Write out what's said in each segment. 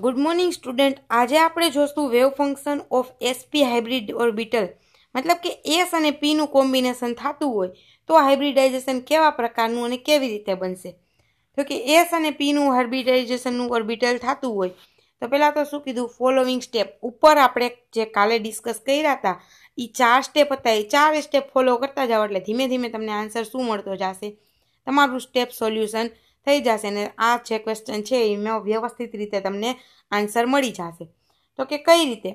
good morning student આજે આપણે જોશું wave function of SP hybrid orbital મતલબ કે એસ અને પીનું કોમ્બિનેશન થતું હોય તો હાઇબ્રિડાઇઝેશન કેવા પ્રકારનું અને કેવી રીતે બનશે તો કે એસ અને પીનું હાઇબ્રિડાઇઝેશનનું ઓર્બિટલ થતું હોય તો પહેલાં તો શું કીધું ફોલોવિંગ સ્ટેપ ઉપર આપણે જે કાલે ડિસ્કસ કર્યા હતા એ ચાર સ્ટેપ હતા એ ચાર સ્ટેપ ફોલો કરતા જાઓ એટલે ધીમે ધીમે તમને આન્સર શું મળતો જશે તમારું સ્ટેપ સોલ્યુશન થઈ જશે અને આ જે ક્વેશ્ચન છે એનો વ્યવસ્થિત રીતે તમને આન્સર મળી જશે તો કે કઈ રીતે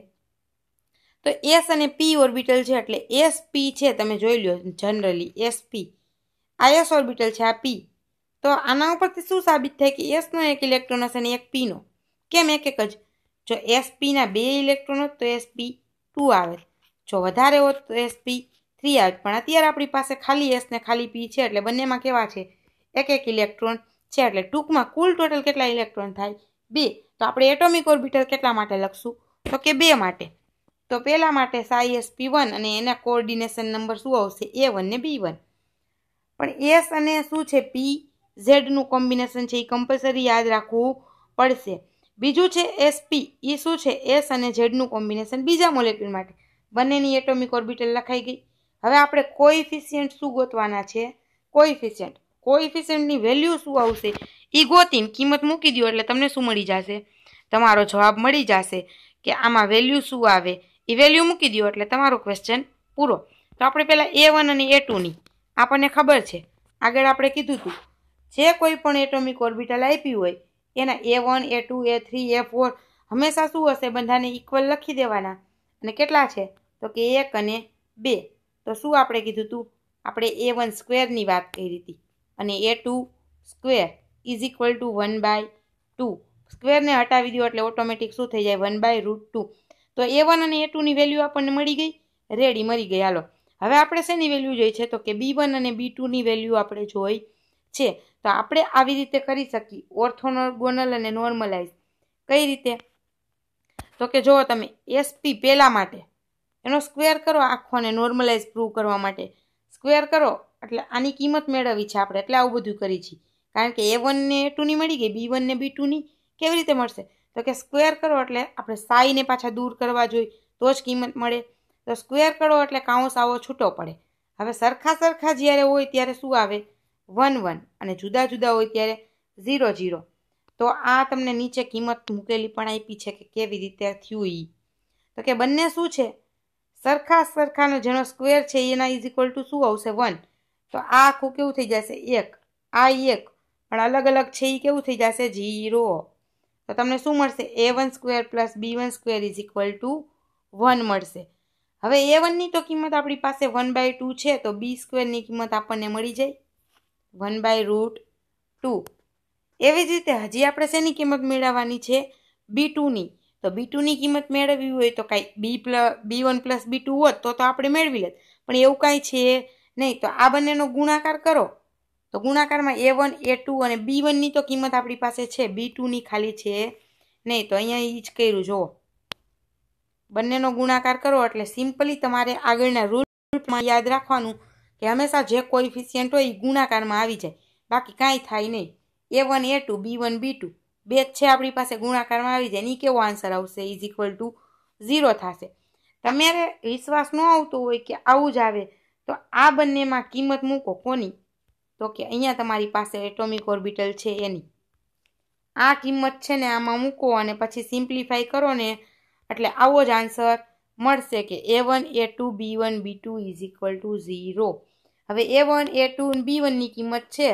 તો એસ અને પી ઓર્બિટલ છે એટલે એસ પી છે તમે જોઈ લો જનરલી એસ પી આ એસ ઓર્બિટલ છે આ પી તો આના ઉપરથી શું સાબિત થાય કે એસનો એક ઇલેક્ટ્રોન હશે અને એક પીનો કેમ એક એક જ જો એસ પીના બે ઇલેક્ટ્રોન હોત તો એસ પી ટુ આવે જો વધારે હોત તો એસ પી થ્રી આવે પણ અત્યારે આપણી પાસે ખાલી એસ ને ખાલી પી છે એટલે બંનેમાં કેવા છે એક એક ઇલેક્ટ્રોન છે એટલે ટૂંકમાં કુલ ટોટલ કેટલા ઇલેક્ટ્રોન થાય બે તો આપણે એટોમિક ઓર્બિટલ કેટલા માટે લખશું તો કે બે માટે તો પહેલા માટે સાઈ એસ પી વન અને એના કોર્ડિનેશન નંબર શું આવશે એ વન ને બી વન પણ એસ અને શું છે પી ઝેડનું કોમ્બિનેશન છે એ કમ્પલસરી યાદ રાખવું પડશે બીજું છે એસપી એ શું છે એસ અને ઝેડનું કોમ્બિનેશન બીજા મોલેક્યુલ માટે બંનેની એટોમિક ઓર્બિટલ લખાઈ ગઈ હવે આપણે કોઇફિશિયન્ટ શું ગોતવાના છે કોઇફિશિયન્ટ કોઇફિશિયન્ટની વેલ્યુ શું આવશે એ ગોતીને કિંમત મૂકી દો એટલે તમને શું મળી જશે તમારો જવાબ મળી જશે કે આમાં વેલ્યુ શું આવે એ વેલ્યુ મૂકી દો એટલે તમારો ક્વેશ્ચન પૂરો તો આપણે પહેલાં એ વન અને એ ટુની આપણને ખબર છે આગળ આપણે કીધું હતું જે કોઈ પણ એટોમિક ઓર્બિટલ આપી હોય એના A one A two A three A four હંમેશા શું હશે બધાને ઇક્વલ લખી દેવાના અને કેટલા છે તો કે એક અને બે તો શું આપણે કીધું હતું આપણે એ વન સ્ક્વેરની વાત કરી હતી અને A two square is equal to one by two સ્ક્વેરને હટાવી દો એટલે ઓટોમેટિક શું થઈ જાય વન બાય રૂટ ટુ તો એ વન અને એ ટુની વેલ્યુ આપણને મળી ગઈ રેડી મળી ગઈ હાલો હવે આપણે શેની વેલ્યુ જોઈ છે તો કે બી વન અને બી ટુની વેલ્યુ આપણે જોઈ છે તો આપણે આવી રીતે કરી શકીએ ઓર્થોનોગોનલ અને નોર્મલાઇઝ કઈ રીતે તો કે જુઓ તમે એસપી પહેલાં માટે એનો સ્ક્વેર કરો આખો અને નોર્મલાઇઝ પ્રૂવ કરવા માટે સ્ક્વેર કરો એટલે આની કિંમત મેળવવી છે આપણે એટલે આવું બધું કરી છીએ કારણ કે એ વનને ટુની મળી ગઈ બી વનને બી ટુની કેવી રીતે મળશે તો કે સ્ક્વેર કરો એટલે આપણે સાઈને પાછા દૂર કરવા જોઈએ તો જ કિંમત મળે તો સ્ક્વેર કરો એટલે કાઉન્સ આવો છૂટો પડે હવે સરખા સરખા જ્યારે હોય ત્યારે શું આવે વન વન અને જુદા જુદા હોય ત્યારે ઝીરો ઝીરો તો આ તમને નીચે કિંમત મૂકેલી પણ આપી છે કે કેવી રીતે થયું એ તો કે બંને શું છે સરખા સરખાનો જેનો સ્ક્વેર છે એના ઇઝ ઇક્વલ ટુ શું આવશે વન તો આ આખું કેવું થઈ જશે એક આ એક પણ અલગ અલગ છે એ કેવું થઈ જશે ઝીરો તો તમને શું મળશે A one square plus B one square is equal to one મળશે હવે એ વનની તો કિંમત આપણી પાસે વન બાય ટુ છે તો બી સ્ક્વેરની કિંમત આપણને મળી જાય વન બાય રૂટ ટુ એવી જ રીતે હજી આપણે શેની કિંમત મેળવવાની છે બી ટુની તો બી ટુની કિંમત મેળવવી હોય તો કાંઈ B plus B one plus B two હોત તો તો આપણે મેળવી લેત પણ એવું કાંઈ છે નહીં તો આ બંનેનો ગુણાકાર કરો તો ગુણાકારમાં એ વન એ ટુ અને બી વનની તો કિંમત આપણી પાસે છે બી ટુની ખાલી છે નહીં તો અહીંયા એ જ કર્યું જુઓ બંનેનો ગુણાકાર કરો એટલે સિમ્પલી તમારે આગળના રૂલમાં યાદ રાખવાનું કે હંમેશા જે કોઇફિશિયન્ટ હોય એ ગુણાકારમાં આવી જાય બાકી કાંઈ થાય નહીં A one A two B one B two બે છે આપણી પાસે ગુણાકારમાં આવી જાય એ કેવો આન્સર આવશે ઇઝ ઇક્વલ ટુ ઝીરો થશે તમારે વિશ્વાસ ન આવતો હોય કે આવું જ આવે તો આ બંનેમાં કિંમત મૂકો કોની તો કે અહીંયા તમારી પાસે એટોમિક ઓર્બિટલ છે એની આ કિંમત છે ને આમાં મૂકો અને પછી સિમ્પ્લિફાઈ કરો ને એટલે આવો જ આન્સર મળશે કે A one A two B one B two is equal to zero હવે એ વન એ ટુ બી વનની કિંમત છે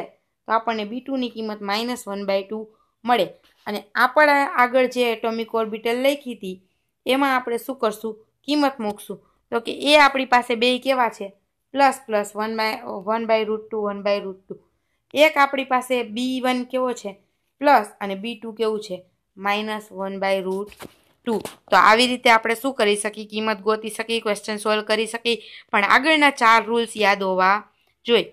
તો આપણને બી ટુની કિંમત માઇનસ વન બાય ટુ મળે અને આપણા આગળ જે એટોમિક ઓર્બિટલ લખી હતી એમાં આપણે શું કરશું કિંમત મૂકશું તો કે એ આપણી પાસે બે કેવા છે plus plus one by one by root two one by root two એક આપણી પાસે બી વન કેવો છે પ્લસ અને બી ટુ કેવું છે minus one by root two તો આવી રીતે આપણે શું કરી શકીએ કિંમત ગોતી શકીએ ક્વેશ્ચન સોલ્વ કરી શકીએ પણ આગળના ચાર રૂલ્સ યાદ હોવા જોઈએ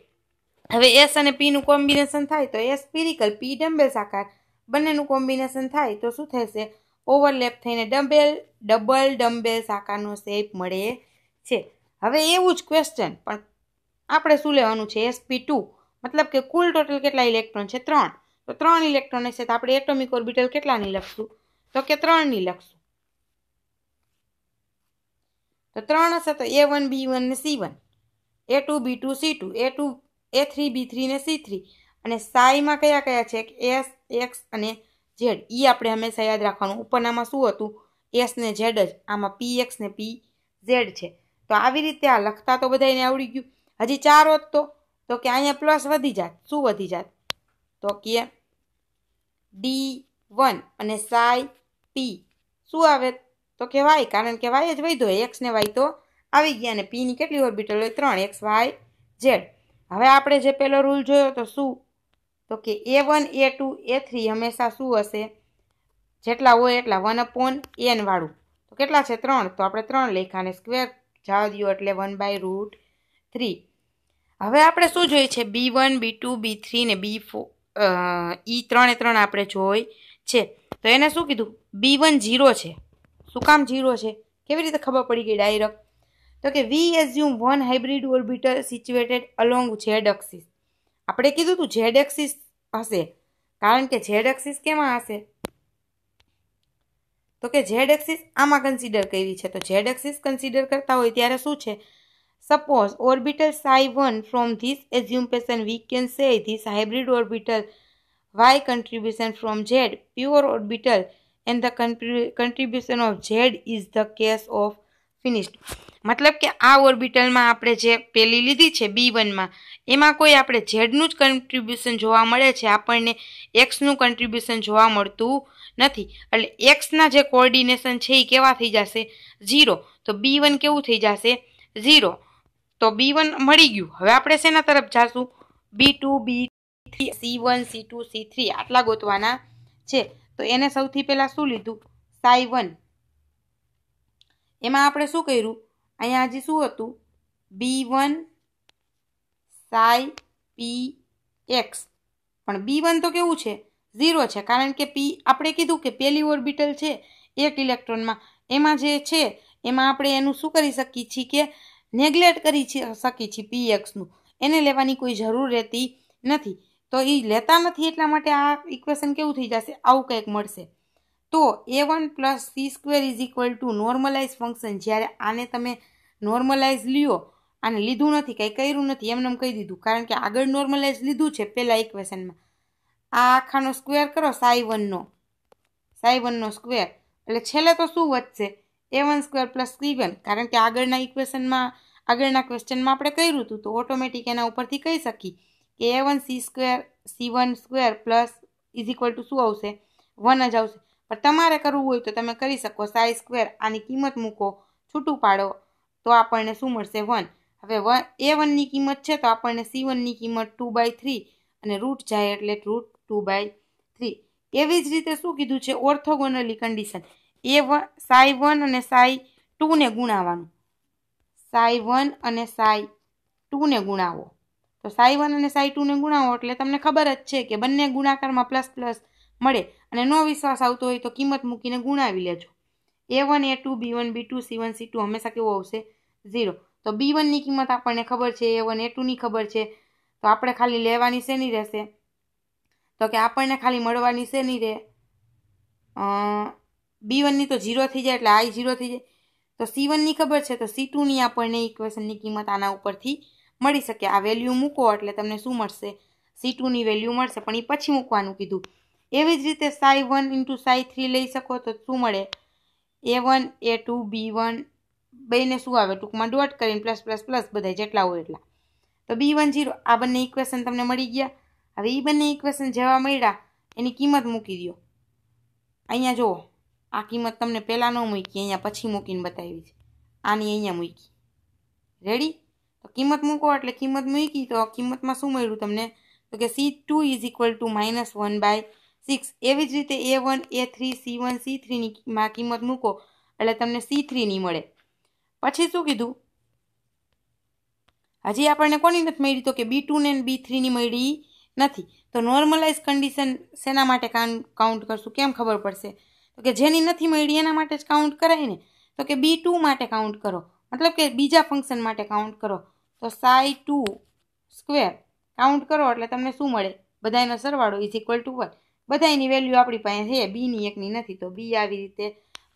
હવે એસ અને પીનું કોમ્બિનેશન થાય તો એસ સ્પિરિકલ પી ડમ્બેલ સાકાર બંનેનું કોમ્બિનેશન થાય તો શું થશે ઓવરલેપ થઈને ડમ્બેલ ડબલ ડમ્બેલ સાકારનો શેપ મળે છે હવે એવું જ ક્વેશ્ચન પણ આપણે શું લેવાનું છે એસપી ટુ મતલબ કે કુલ ટોટલ કેટલા ઇલેક્ટ્રોન છે ત્રણ તો ત્રણ ઇલેક્ટ્રોન હશે તો આપણે એટોમિક ઓર્બિટલ કેટલાની લખશું તો કે ત્રણની લખશું તો ત્રણ હશે તો એ વન બી વન ને C one A two B two C two A two A three B three ને સી થ્રી અને સાઈમાં કયા કયા છે એસ એક્સ અને ઝેડ ઈ આપણે હંમેશા યાદ રાખવાનું ઉપરનામાં શું હતું એસ ને ઝેડ જ આમાં પી એક્સ ને પી ઝેડ છે તો આવી રીતે આ લખતા તો બધાને આવડી ગયું હજી ચાર હોત તો તો કે અહીંયા પ્લસ વધી જાત શું વધી જાત તો કે ડી વન અને સાય પી શું આવે તો કે વાય કારણ કે વાય જ વધ્યો એક્સ ને વાય તો આવી ગયા અને પીની કેટલી ઓર્બિટલ હોય ત્રણ એક્સ વાય ઝેડ હવે આપણે જે પહેલો રૂલ જોયો તો શું તો કે A one A two A three હંમેશા શું હશે જેટલા હોય એટલા વન અપોન એન વાળું તો કેટલા છે ત્રણ તો આપણે ત્રણ લેખાને સ્ક્વેર જાવદિયો એટલે વન બાય રૂટ થ્રી હવે આપણે શું જોઈએ છે B one B two B three ને બી ફોર ઈ ત્રણે ત્રણ આપણે જોઈ છે તો એને શું કીધું બી વન ઝીરો છે શું કામ ઝીરો છે કેવી રીતે ખબર પડી ગઈ ડાયરેક્ટ તો કે we assume one hybrid orbital situated along Z axis આપણે કીધું હતું ઝેડ એક્સિસ હશે કારણ કે ઝેડ એક્સિસ કેમાં હશે તો કે ઝેડ એક્સિસ આમાં કન્સિડર કરી છે તો ઝેડ એક્સિસ કન્સિડર કરતા હોય ત્યારે શું છે suppose orbital psi one from this assumption we can say this hybrid orbital Y contribution from Z pure orbital and the contribution of Z is the case of finished મતલબ કે આ ઓર્બિટલમાં આપણે જે પેલી લીધી છે બી વનમાં એમાં કોઈ આપણે ઝેડનું જ કન્ટ્રીબ્યુશન જોવા મળે છે આપણને એક્સનું કન્ટ્રીબ્યુશન જોવા મળતું નથી એટલે એક્સના જે કોર્ડિનેશન છે એ કેવા થઈ જશે ઝીરો તો બી વન કેવું થઈ જશે ઝીરો તો બી વન મળી ગયું હવે આપણે શેના તરફ જાશું B two B three C one C two C three આટલા ગોતવાના છે તો એને સૌથી પહેલાં શું લીધું સાઈ વન એમાં આપણે શું કર્યું અહીંયા હજી શું હતું B one psi P X પણ બી વન તો કેવું છે ઝીરો છે કારણ કે પી આપણે કીધું કે પહેલી ઓર્બિટલ છે એક ઇલેક્ટ્રોનમાં એમાં જે છે એમાં આપણે એનું શું કરી શકીએ છીએ કે નેગ્લેક્ટ કરી શકીએ છીએ પી એક્સનું એને લેવાની કોઈ જરૂર રહેતી નથી તો એ લેતા નથી એટલા માટે આ ઇક્વેશન કેવું થઈ જશે આવું કંઈક મળશે તો A one plus C square is equal to normalize function જ્યારે આને તમે નોર્મલાઇઝ લ્યો આને લીધું નથી કંઈ કર્યું નથી એમને કહી દીધું કારણ કે આગળ નોર્મલાઇઝ લીધું છે પહેલાં ઇક્વેશનમાં આ આખાનો સ્ક્વેર કરો સાઈ વનનો સાઈ વનનો સ્ક્વેર એટલે છેલ્લે તો શું વધશે A one square plus C one કારણ કે આગળના ઇક્વેશનમાં આગળના ક્વેશ્ચનમાં આપણે કર્યું હતું તો ઓટોમેટિક એના ઉપરથી કહી શકીએ કે A one C square C one square plus is equal to શું આવશે વન જ આવશે પણ તમારે કરવું હોય તો તમે કરી શકો સાઈ સ્ક્વેર આની કિંમત મૂકો છૂટું પાડો તો આપણને શું મળશે વન હવે વન એ વનની કિંમત છે તો આપણને સી વનની કિંમત ટુ બાય થ્રી અને રૂટ જાય એટલે રૂટ ટુ બાય થ્રી એવી જ રીતે શું કીધું છે orthogonally condition A one psi one અને સાઈ ટુને ગુણાવવાનું સાઈ વન અને સાઈ ટુને ગુણાવો તો સાઈ વન અને સાઈ ટુને ગુણાવો એટલે તમને ખબર જ છે કે બંને ગુણાકારમાં પ્લસ પ્લસ મળે અને નો વિશ્વાસ આવતો હોય તો કિંમત મૂકીને ગુણાવી લેજો A one A two B one B two C one C two હંમેશા કેવું આવશે ઝીરો તો બી વનની કિંમત આપણને ખબર છે એ વન એ ટુની ખબર છે તો આપણે ખાલી લેવાની શેની રહેશે તો કે આપણને ખાલી મળવાની છે નહીં રે બી વનની તો ઝીરો થઈ જાય એટલે આઈ ઝીરો થઈ જાય તો સી વનની ખબર છે તો સી ટુની આપણને ઇક્વેશનની કિંમત આના ઉપરથી મળી શકે આ વેલ્યુ મૂકો એટલે તમને શું મળશે સી ટુની વેલ્યુ મળશે પણ એ પછી મૂકવાનું કીધું એવી જ રીતે psi one into psi three લઈ શકો તો શું મળે A one A two B one બેને શું આવે ટૂંકમાં ડોટ કરીને પ્લસ પ્લસ પ્લસ બધા જેટલા હોય એટલા તો બી વન ઝીરો આ બંને ઇક્વેશન તમને મળી ગયા હવે એ બંને ઇક્વેશન જેવા મળ્યા એની કિંમત મૂકી દો અહીંયા જુઓ આ કિંમત તમને પહેલાં ન મૂકી અહીંયા પછી મૂકીને બતાવી છે આની અહીંયા મૂકી રેડી તો કિંમત મૂકો એટલે કિંમત મૂકી તો કિંમતમાં શું મળ્યું તમને તો કે C two is equal to minus one by six એવી જ રીતે A one A three C one C થ્રીની માં કિંમત મૂકો એટલે તમને સી થ્રીની મળે પછી શું કીધું હજી આપણને કોની નથી મળી તો કે બી ટુ ને બી થ્રીની મળી નથી તો નોર્મલાઇઝ કન્ડિશન શેના માટે કાઉન્ટ કરશું કેમ ખબર પડશે તો કે જેની નથી મળી એના માટે જ કાઉન્ટ કરાય ને તો કે બી ટુ માટે કાઉન્ટ કરો મતલબ કે બીજા ફંક્શન માટે કાઉન્ટ કરો તો સાઈ ટુ સ્ક્વેર કાઉન્ટ કરો એટલે તમને શું મળે બધાનો સરવાળો ઇઝ ઇક્વલ ટુ વન બધાની વેલ્યુ આપણી પાસે છે બીની એકની નથી તો બી આવી રીતે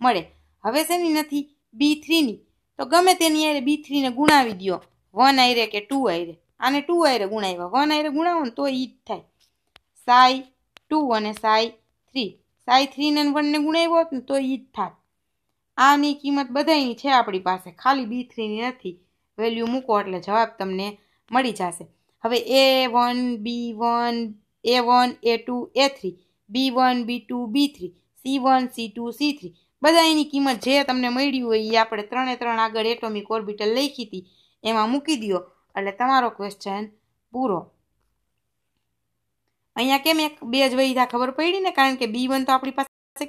મળે હવે શેની નથી બી થ્રીની તો ગમે તેની આરે બી થ્રીને ગુણાવી દો વન આયરે કે ટુ આયરે આને ટુ આયરે ગુણાવ્યા વન આયરે ગુણાવો ને તો ઈ જ થાય સાય ટુ અને સાઈ થ્રી સાઈ થ્રીને વનને ગુણાવ્યો હોત ને તો ઈ જ થાય આની કિંમત બધાની છે આપણી પાસે ખાલી બી થ્રીની નથી વેલ્યુ મૂકો એટલે જવાબ તમને મળી જશે હવે A one B one A one A two A three B one B two B three C one C two C three બધા કિંમત જે તમને મળ્યું હોય એ આપણે ત્રણે ત્રણ આગળ એટોમિક ઓર્બિટલ લખી હતી એમાં મૂકી દો એટલે તમારો ક્વેશ્ચન પૂરો અહીંયા કેમ એક બે જ વૈધા ખબર પડી ને કારણ કે બી વન તો આપણી પાસે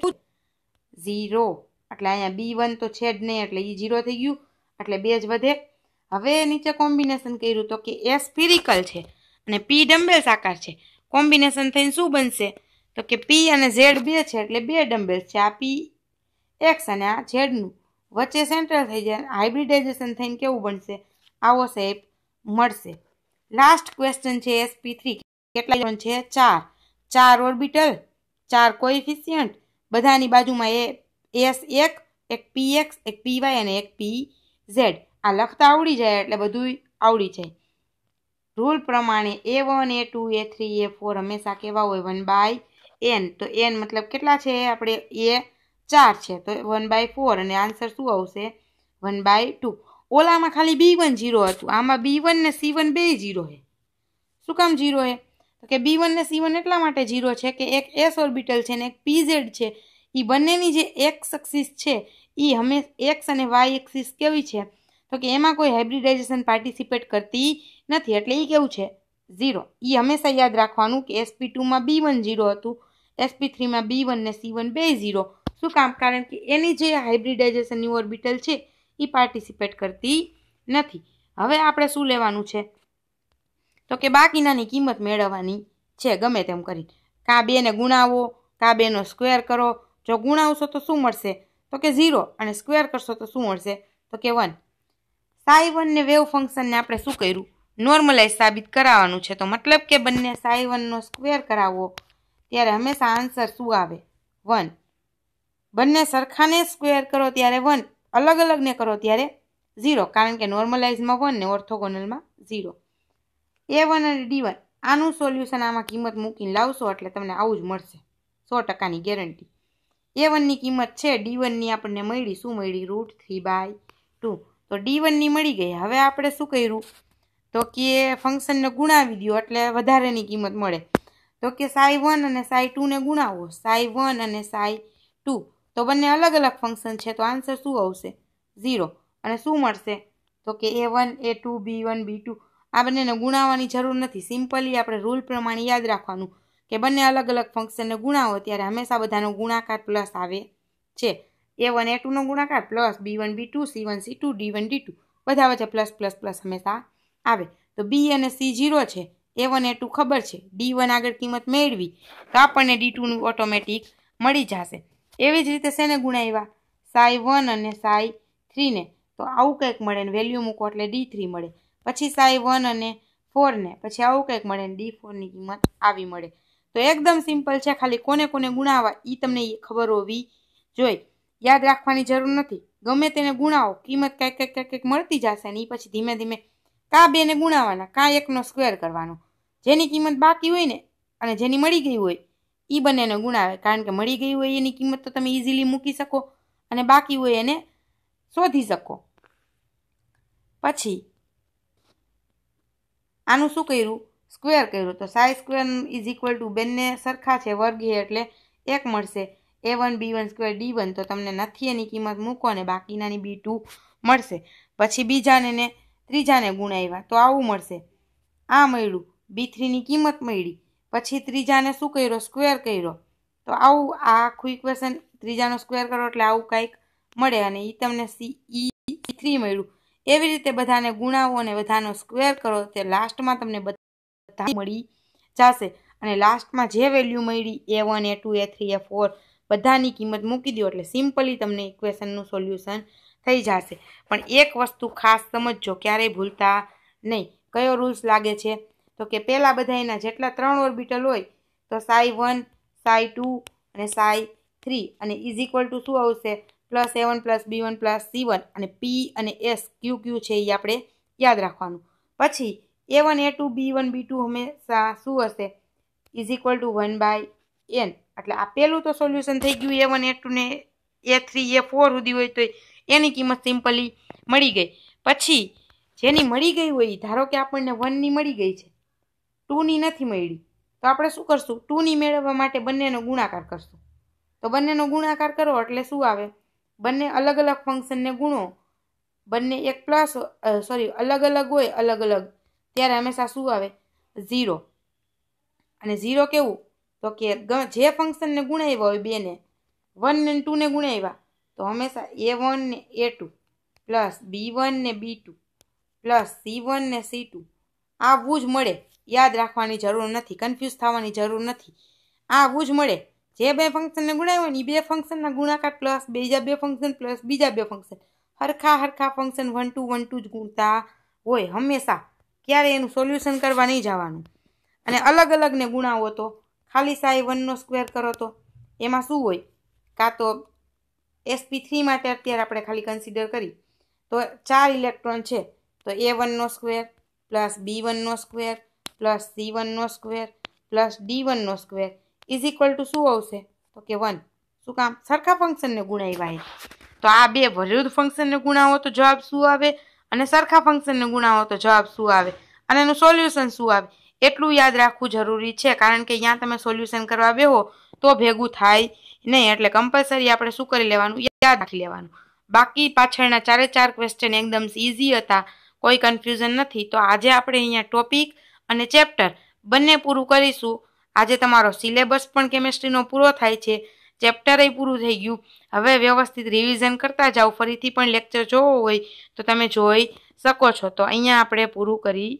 ઝીરો એટલે અહીંયા બી વન તો છે જ નહીં એટલે એ ઝીરો થઈ ગયું એટલે બે જ વધે હવે નીચે કોમ્બિનેશન કર્યું તો કે એ ફિરિકલ છે અને પી ડમ્બેલ્સ આકાર છે કોમ્બિનેશન થઈને શું બનશે તો કે પી અને ઝેડ બે છે એટલે બે ડમ્બેલ્સ છે આ પી એક્સ અને આ ઝેડનું વચ્ચે સેન્ટર થઈ જાય હાઇબ્રિડાઇઝેશન થઈને કેવું બનશે આવો શેપ મળશે લાસ્ટ ક્વેશ્ચન છે એસપી થ્રી કેટલા ઇલેક્ટ્રોન છે ચાર ચાર ઓર્બિટલ ચાર કોએફિશિયન્ટ બધાની બાજુમાં એ એસ એક એક પી એક્સ એક પી વાય અને એક પી ઝેડ આ લખતા આવડી જાય એટલે બધું આવડી જાય રૂલ પ્રમાણે A one A two A three A four હંમેશા કેવા હોય વન બાય એન તો એન મતલબ કેટલા છે આપણે એ ચાર છે તો વન બાય ફોર અને આન્સર શું આવશે વન બાય ટુ ઓલામાં ખાલી બી વન જીરો હતું આમાં બી વન ને સી વન બે ઝીરો હે શું કામ ઝીરો છે તો કે બી વન ને સી વન એટલા માટે ઝીરો છે કે એક એસ ઓર્બિટલ છે ને એક પીઝેડ છે એ બંનેની જે એક્સ એક્સિસ છે એ હંમેશ એક્સ અને વાય એક્સિસ કેવી છે તો કે એમાં કોઈ હાઇબ્રિડાઇઝેશન પાર્ટિસિપેટ કરતી નથી એટલે એ કેવું છે ઝીરો એ હંમેશા યાદ રાખવાનું કે એસપી ટુમાં બી વન ઝીરો હતું એસપી થ્રીમાં બી વન ને સી વન બે ઝીરો શું કામ કારણ કે એની જે હાઇબ્રિડાઇઝેશનની ઓર્બિટલ છે એ પાર્ટિસિપેટ કરતી નથી હવે આપણે શું લેવાનું છે તો કે બાકીનાની કિંમત મેળવવાની છે ગમે તેમ કરી કાં બેને ગુણાવો કાં બેનો સ્ક્વેર કરો જો ગુણાવશો તો શું મળશે તો કે ઝીરો અને સ્ક્વેર કરશો તો શું મળશે તો કે વન સાઈ વનને વેવ ફંક્શનને આપણે શું કર્યું નોર્મલાઇઝ સાબિત કરાવવાનું છે તો મતલબ કે બંને સાઈ વનનો સ્ક્વેર કરાવો ત્યારે હંમેશા આન્સર શું આવે વન બંને સરખાને સ્ક્વેર કરો ત્યારે વન અલગ અલગને કરો ત્યારે ઝીરો કારણ કે નોર્મલાઇઝમાં વન ને ઓર્થોગોનલમાં ઝીરો એ વન અને ડી વન આનું સોલ્યુશન આમાં કિંમત મૂકીને લાવશો એટલે તમને આવું જ મળશે સો ટકાની ગેરંટી એ વનની કિંમત છે ડી વનની આપણને મળી શું મળી રૂટ થ્રી બાય ટુ તો ડી વનની મળી ગઈ હવે આપણે શું કર્યું તો કે ફંક્શનને ગુણાવી દો એટલે વધારેની કિંમત મળે તો કે સાઈ વન અને સાઈ ટુને ગુણાવો સાઈ વન અને સાઈ ટુ તો બંને અલગ અલગ ફંક્શન છે તો આન્સર શું આવશે ઝીરો અને શું મળશે તો કે A one A two B one B two આ બંનેને ગુણાવવાની જરૂર નથી સિમ્પલી આપણે રૂલ પ્રમાણે યાદ રાખવાનું કે બંને અલગ અલગ ફંક્શનને ગુણાવો ત્યારે હંમેશા બધાનો ગુણાકાર પ્લસ આવે છે એ વન એ ટુનો ગુણાકાર plus B one B two C one C two D one D two બધા વચ્ચે પ્લસ પ્લસ પ્લસ હંમેશા આવે તો બી અને સી ઝીરો છે એ વન એ ટુ ખબર છે ડી વન આગળ કિંમત મેળવી તો આપણને ડી ટુનું ઓટોમેટિક મળી જશે એવી જ રીતે શેને ગુણાવ્યા સાઈ વન અને સાઈ થ્રીને તો આવું કંઈક મળે ને વેલ્યુ મૂકો એટલે ડી થ્રી મળે પછી સાઈ વન અને ફોરને પછી આવું કંઈક મળે ને ડી ફોરની કિંમત આવી મળે તો એકદમ સિમ્પલ છે ખાલી કોને કોને ગુણાવવા એ તમને ખબર હોવી જોઈ યાદ રાખવાની જરૂર નથી ગમે તેને ગુણાવો કિંમત કંઈક કંઈક કંઈક કંઈક મળતી જશે ને એ પછી ધીમે ધીમે કાં બેને ગુણાવવાના કાં એકનો સ્ક્વેર કરવાનો જેની કિંમત બાકી હોય ને અને જેની મળી ગઈ હોય એ બંનેને ગુણ આવે કારણ કે મળી ગઈ હોય એની કિંમત તો તમે ઇઝીલી મૂકી શકો અને બાકી હોય એને શોધી શકો પછી આનું શું કર્યું સ્ક્વેર કર્યું તો psi square is equal to બંને સરખા છે વર્ગ હે એટલે એક મળશે A one B one square D one તો તમને નથી એની કિંમત મૂકો અને બાકીનાની બી ટુ મળશે પછી બીજાને ને ત્રીજાને ગુણાવ્યા તો આવું મળશે આ મળ્યું બી થ્રીની કિંમત મળી પછી ત્રીજાને શું કર્યો સ્ક્વેર કર્યો તો આવું આ આખું ઇક્વેશન ત્રીજાનો સ્ક્વેર કરો એટલે આવું કાંઈક મળે અને એ તમને સી ઈ થ્રી મળ્યું એવી રીતે બધાને ગુણાવો અને બધાનો સ્ક્વેર કરો તે લાસ્ટમાં તમને બધા મળી જશે અને લાસ્ટમાં જે વેલ્યુ મળી A one A two A three A four બધાની કિંમત મૂકી દો એટલે સિમ્પલી તમને ઇક્વેશનનું સોલ્યુશન થઈ જશે પણ એક વસ્તુ ખાસ સમજજો ક્યારેય ભૂલતા નહીં કયો રૂલ્સ લાગે છે તો કે પહેલાં બધા એના જેટલા ત્રણ ઓર્બિટલ હોય તો સાઈ વન સાઈ ટુ અને સાઈ થ્રી અને ઇઝ ઇક્વલ ટુ શું આવશે plus A plus B one plus C one અને પી અને એસ ક્યુ ક્યુ છે એ આપણે યાદ રાખવાનું પછી A one A two B one B two હંમેશા શું હશે is equal to one by N એટલે આ પહેલું તો સોલ્યુશન થઈ ગયું એ વન એ ટુ ને એ થ્રી એ ફોર સુધી હોય તો એની કિંમત સિમ્પલી મળી ગઈ પછી જેની મળી ગઈ હોય ધારો કે આપણને વનની મળી ગઈ છે ટુની નથી મળી તો આપણે શું કરશું ટુની મેળવવા માટે બંનેનો ગુણાકાર કરશું તો બંનેનો ગુણાકાર કરો એટલે શું આવે બંને અલગ અલગ ફંક્શનને ગુણો બંને એક પ્લસ સોરી અલગ અલગ હોય અલગ અલગ ત્યારે હંમેશા શું આવે ઝીરો અને ઝીરો કેવું તો કે જે ફંક્શનને ગુણાવ્યા હોય બેને વન ને ટુને ગુણાવ્યા તો હંમેશા એ વન ને A two plus B one ને B two plus C one ને સી ટુ આવું જ મળે યાદ રાખવાની જરૂર નથી કન્ફ્યુઝ થવાની જરૂર નથી આ આવું જ મળે જે બે ફંક્શનને ગુણાવ્યું ને એ બે ફંક્શનના ગુણાકાર પ્લસ બીજા બે ફંક્શન પ્લસ બીજા બે ફંક્શન હરખા હરખા function one two one two જ ગુણતા હોય હંમેશા ક્યારે એનું સોલ્યુશન કરવા નહીં જવાનું અને અલગ અલગને ગુણાવો તો ખાલી સાઈ વનનો સ્ક્વેર કરો તો એમાં શું હોય કાં તો એસપી થ્રી માટે અત્યારે આપણે ખાલી કન્સિડર કરી તો ચાર ઇલેક્ટ્રોન છે તો એ વનનો સ્ક્વેર પ્લસ બી વનનો સ્ક્વેર પ્લસ સી વનનો સ્ક્વેર પ્લસ ડી વનનો સ્ક્વેર ઇઝ ઇક્વલ ટુ શું આવશે તો કે વન શું કામ સરખા ફંક્શનને ગુણાવ્યા તો આ બે વિરુદ્ધ ફંક્શનને ગુણાવો તો જવાબ શું આવે અને સરખા ફંક્શનને ગુણાવો તો જવાબ શું આવે અને એનું સોલ્યુશન શું આવે એટલું યાદ રાખવું જરૂરી છે કારણ કે અહીંયા તમે સોલ્યુશન કરવા બેહો તો ભેગું થાય નહીં એટલે કમ્પલસરી આપણે શું કરી લેવાનું યાદ રાખી લેવાનું બાકી પાછળના ચારે ચાર ક્વેશ્ચન એકદમ ઇઝી હતા કોઈ કન્ફ્યુઝન નથી તો આજે આપણે અહીંયા ટોપિક અને ચેપ્ટર બંને પૂરું કરીશું આજે તમારો સિલેબસ પણ કેમેસ્ટ્રીનો પૂરો થાય છે ચેપ્ટરય પૂરું થઈ ગયું હવે વ્યવસ્થિત રિવિઝન કરતા જાઓ ફરીથી પણ લેક્ચર જોવો હોય તો તમે જોઈ શકો છો તો અહીંયા આપણે પૂરું કરી